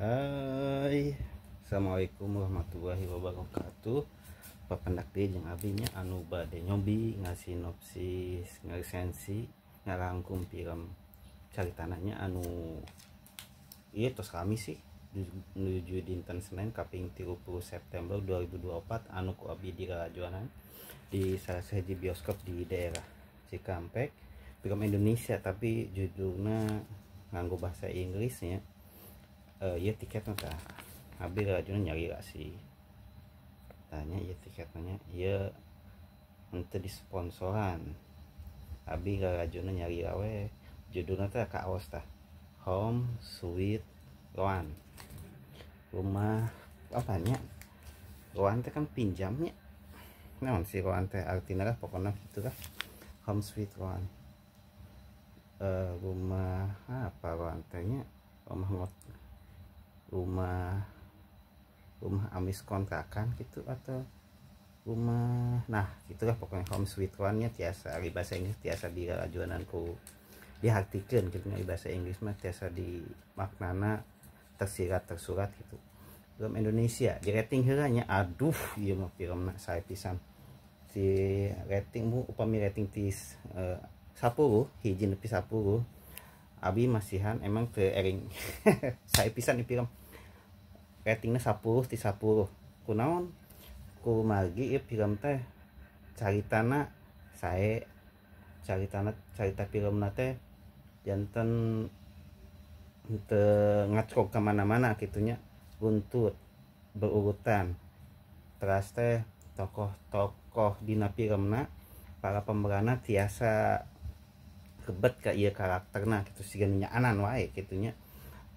Hai Assalamualaikum warahmatullahi wabarakatuh apa di yang abinya anu bade nyobi ngasih ngasinopsis ngarisensi rangkum film cari tanahnya anu iya tos kami sih menuju dinten Senin kaping 30 September 2024 anu ku abdi di Rajuanan di salah satu bioskop di daerah Cikampek film Indonesia tapi judulnya Nganggu bahasa Inggrisnya uh, ya tiketnya tak habis rajin nyari gak sih tanya ya tiketnya ya nanti di sponsoran abi rajin nyari awe judulnya teh kaos tah home sweet loan rumah nya, loan teh kan pinjamnya namun si loan teh artinya lah pokoknya gitu lah home sweet loan uh, eh, rumah apa loan tehnya rumah motor rumah rumah amis kontrakan gitu atau rumah nah gitulah pokoknya home sweet one nya tiasa di bahasa Inggris tiasa di juananku dihartikan gitu di bahasa Inggris mah tiasa di maknana tersirat tersurat gitu film Indonesia di rating hiranya aduh iya mah film nak saya pisang di rating mu upami rating di uh, eh, sapuru lebih sapu sapuru abi masihan emang ke ering saya pisang di film ratingnya 10 di 10 naon ku margi ya film teh Cari tanah, saya cari tanah, cari tapi film nate jantan henteu ngacok kemana-mana kitunya Buntut berurutan teras teh tokoh-tokoh di napi remna para pemerana tiasa kebet ke iya nah gitu siganya anan wae kitunya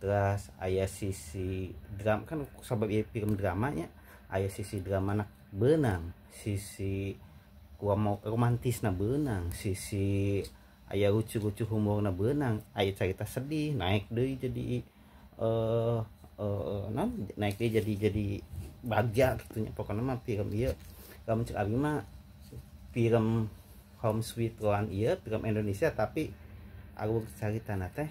terus ayah sisi drama kan sebab film dramanya ayah sisi drama nak benang sisi gua mau romantis nak benang sisi ayah lucu-lucu humor na benang ayah cerita sedih naik deh jadi eh uh, uh, non naik deh jadi jadi bahagia gitu pokoknya mah film iya kamu cek abi mah film home sweet one iya film Indonesia tapi aku cerita nate teh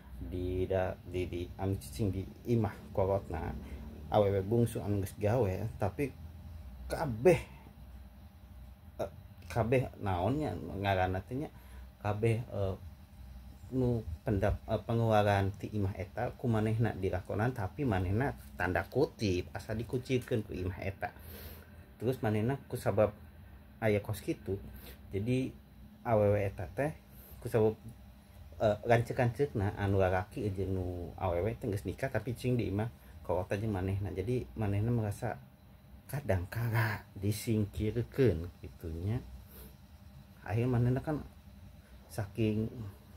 di da, di di anu cicing di imah korotna awewe bungsu anu gawe tapi kabeh eh, kabeh naonnya ngaranna teh kabeh eh, nu pendap eh, pengeluaran ti imah eta kumanehna dilakonan tapi manehna tanda kutip asa dikucilkeun ku imah eta terus manehna kusabab aya kos kitu jadi awewe eta teh kusabab uh, eh, rancek-rancek nah anu laki aja nu awewe tengges nikah tapi cing di imah kolot aja maneh nah jadi manehna merasa kadang kala disingkirkan gitunya akhir manehna kan saking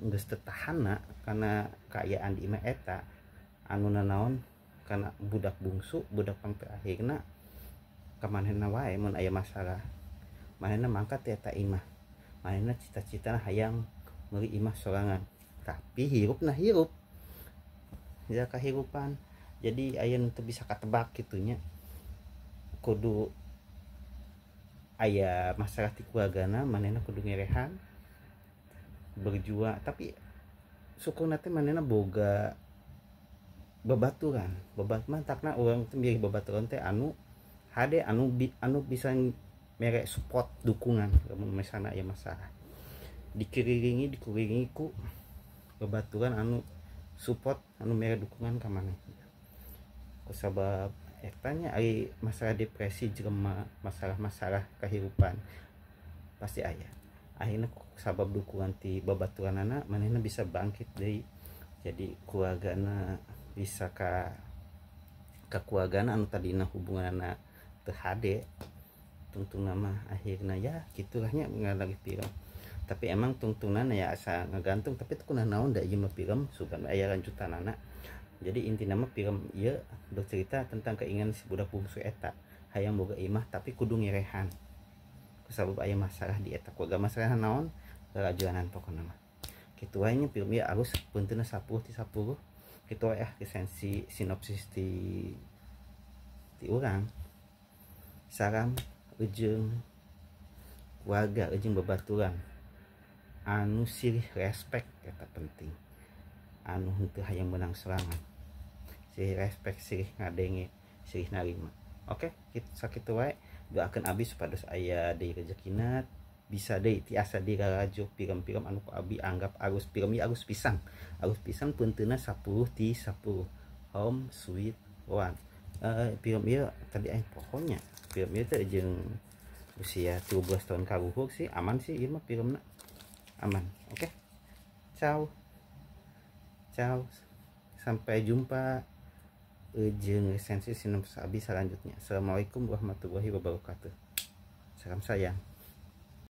nggak tertahana karena keayaan di imah eta anu nanaon karena budak bungsu budak pangpe akhirnya kemanehna wae mun aya masalah manehna mangkat tak imah manehna cita-cita hayang meuli imah sorangan tapi hirup nah hirup ya kehirupan jadi ayam itu bisa ketebak gitunya kudu ayah masyarakat di keluargana manena kudu ngerehan berjuang tapi suku nanti manena boga bebaturan bebat mantakna orang itu mirip bebaturan teh anu hade anu bi, anu bisa merek support dukungan kamu misalnya ya masalah dikiringi dikiriringi ku kebatuan anu support anu mere dukungan ke mana kusabab etanya eh, ari masalah depresi jelema masalah-masalah kehidupan pasti ayah akhirnya sabab dukungan ti babaturan anak manehna bisa bangkit dari jadi keluargana bisa ke ke keluargana anu tadinya hubungan anak terhade tentu nama akhirnya ya gitulahnya lagi pirang tapi emang tuntunan ya asa ngegantung tapi itu kunah naon da mah film sugan ayah lanjutan anak jadi inti nama film ya bercerita tentang keinginan si budak bungsu eta hayang boga imah tapi kudu ngirehan kusabab ayah masalah di eta keluarga masalah naon kerajuanan pokoknya mah gitu aja film ya harus bentuknya sapuh ti sapuh gitu ya ah, kesensi sinopsis di ti orang saram ujung waga ujung bebaturan anu sirih respect kata penting anu itu yang menang serangan sirih respect sirih ngadenge sirih narima oke okay? kita sakit wae doakan abi supados ayah di rezekina bisa deh tiasa dirarajo piram-piram anu abi anggap agus piram ya agus pisang agus pisang puntena 10 di 10 home sweet one uh, eh, piram ya tadi aing pokoknya piram ya tadi jeng usia 12 tahun karuhur sih aman sih ieu mah piramna aman oke okay? ciao ciao sampai jumpa jeng esensi sinopsis abis selanjutnya assalamualaikum warahmatullahi wabarakatuh salam sayang